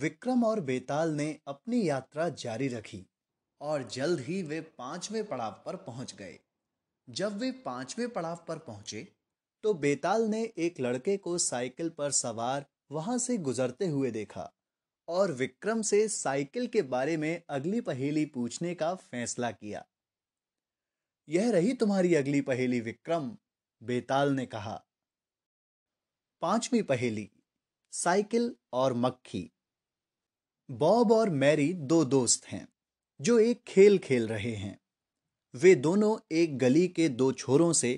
विक्रम और बेताल ने अपनी यात्रा जारी रखी और जल्द ही वे पांचवें पड़ाव पर पहुंच गए जब वे पांचवें पड़ाव पर पहुंचे तो बेताल ने एक लड़के को साइकिल पर सवार वहां से गुजरते हुए देखा और विक्रम से साइकिल के बारे में अगली पहेली पूछने का फैसला किया यह रही तुम्हारी अगली पहेली विक्रम बेताल ने कहा पांचवी पहेली साइकिल और मक्खी बॉब और मैरी दो दोस्त हैं जो एक खेल खेल रहे हैं वे दोनों एक गली के दो छोरों से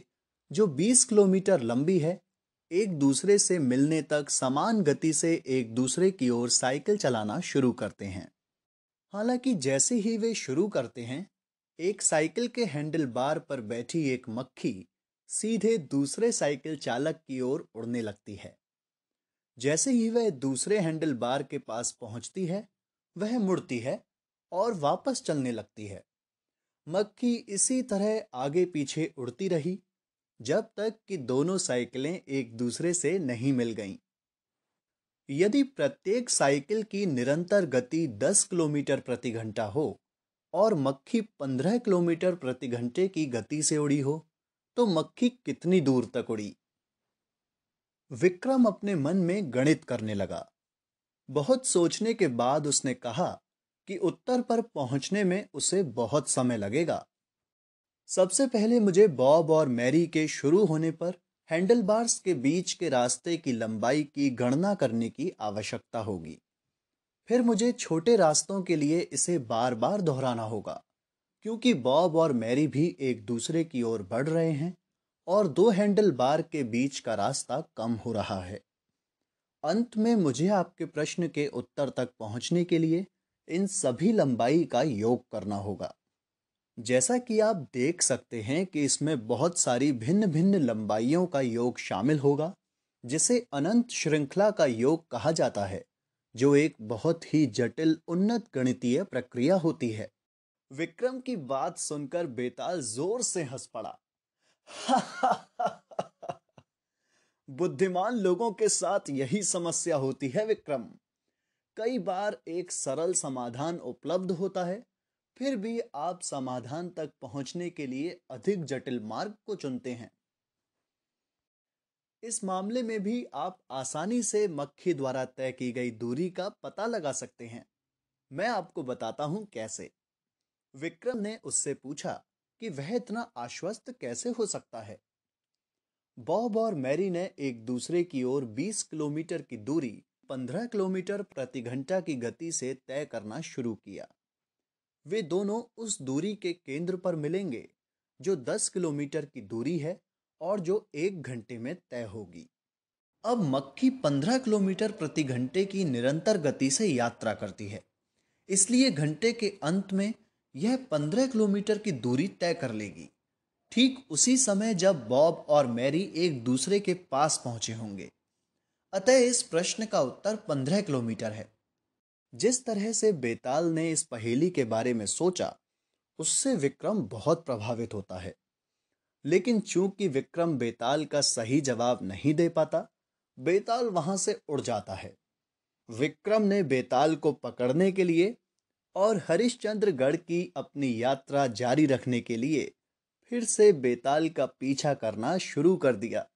जो 20 किलोमीटर लंबी है एक दूसरे से मिलने तक समान गति से एक दूसरे की ओर साइकिल चलाना शुरू करते हैं हालांकि जैसे ही वे शुरू करते हैं एक साइकिल के हैंडल बार पर बैठी एक मक्खी सीधे दूसरे साइकिल चालक की ओर उड़ने लगती है जैसे ही वह दूसरे हैंडल बार के पास पहुंचती है वह मुड़ती है और वापस चलने लगती है मक्खी इसी तरह आगे पीछे उड़ती रही जब तक कि दोनों साइकिलें एक दूसरे से नहीं मिल गईं। यदि प्रत्येक साइकिल की निरंतर गति 10 किलोमीटर प्रति घंटा हो और मक्खी 15 किलोमीटर प्रति घंटे की गति से उड़ी हो तो मक्खी कितनी दूर तक उड़ी विक्रम अपने मन में गणित करने लगा बहुत सोचने के बाद उसने कहा कि उत्तर पर पहुंचने में उसे बहुत समय लगेगा सबसे पहले मुझे बॉब और मैरी के शुरू होने पर हैंडलबार्स के बीच के रास्ते की लंबाई की गणना करने की आवश्यकता होगी फिर मुझे छोटे रास्तों के लिए इसे बार बार दोहराना होगा क्योंकि बॉब और मैरी भी एक दूसरे की ओर बढ़ रहे हैं और दो हैंडल बार के बीच का रास्ता कम हो रहा है अंत में मुझे आपके प्रश्न के उत्तर तक पहुंचने के लिए इन सभी लंबाई का योग करना होगा जैसा कि आप देख सकते हैं कि इसमें बहुत सारी भिन्न भिन्न लंबाइयों का योग शामिल होगा जिसे अनंत श्रृंखला का योग कहा जाता है जो एक बहुत ही जटिल उन्नत गणितीय प्रक्रिया होती है विक्रम की बात सुनकर बेताल जोर से हंस पड़ा बुद्धिमान लोगों के साथ यही समस्या होती है विक्रम कई बार एक सरल समाधान उपलब्ध होता है फिर भी आप समाधान तक पहुंचने के लिए अधिक जटिल मार्ग को चुनते हैं इस मामले में भी आप आसानी से मक्खी द्वारा तय की गई दूरी का पता लगा सकते हैं मैं आपको बताता हूं कैसे विक्रम ने उससे पूछा कि वह इतना आश्वस्त कैसे हो सकता है बॉब और मैरी ने एक दूसरे की ओर 20 किलोमीटर की दूरी 15 किलोमीटर प्रति घंटा की गति से तय करना शुरू किया वे दोनों उस दूरी के केंद्र पर मिलेंगे जो 10 किलोमीटर की दूरी है और जो एक घंटे में तय होगी अब मक्खी 15 किलोमीटर प्रति घंटे की निरंतर गति से यात्रा करती है इसलिए घंटे के अंत में यह पंद्रह किलोमीटर की दूरी तय कर लेगी ठीक उसी समय जब बॉब और मैरी एक दूसरे के पास पहुंचे होंगे अतः इस प्रश्न का उत्तर पंद्रह किलोमीटर है जिस तरह से बेताल ने इस पहेली के बारे में सोचा उससे विक्रम बहुत प्रभावित होता है लेकिन चूंकि विक्रम बेताल का सही जवाब नहीं दे पाता बेताल वहां से उड़ जाता है विक्रम ने बेताल को पकड़ने के लिए और हरिश्चंद्रगढ़ की अपनी यात्रा जारी रखने के लिए फिर से बेताल का पीछा करना शुरू कर दिया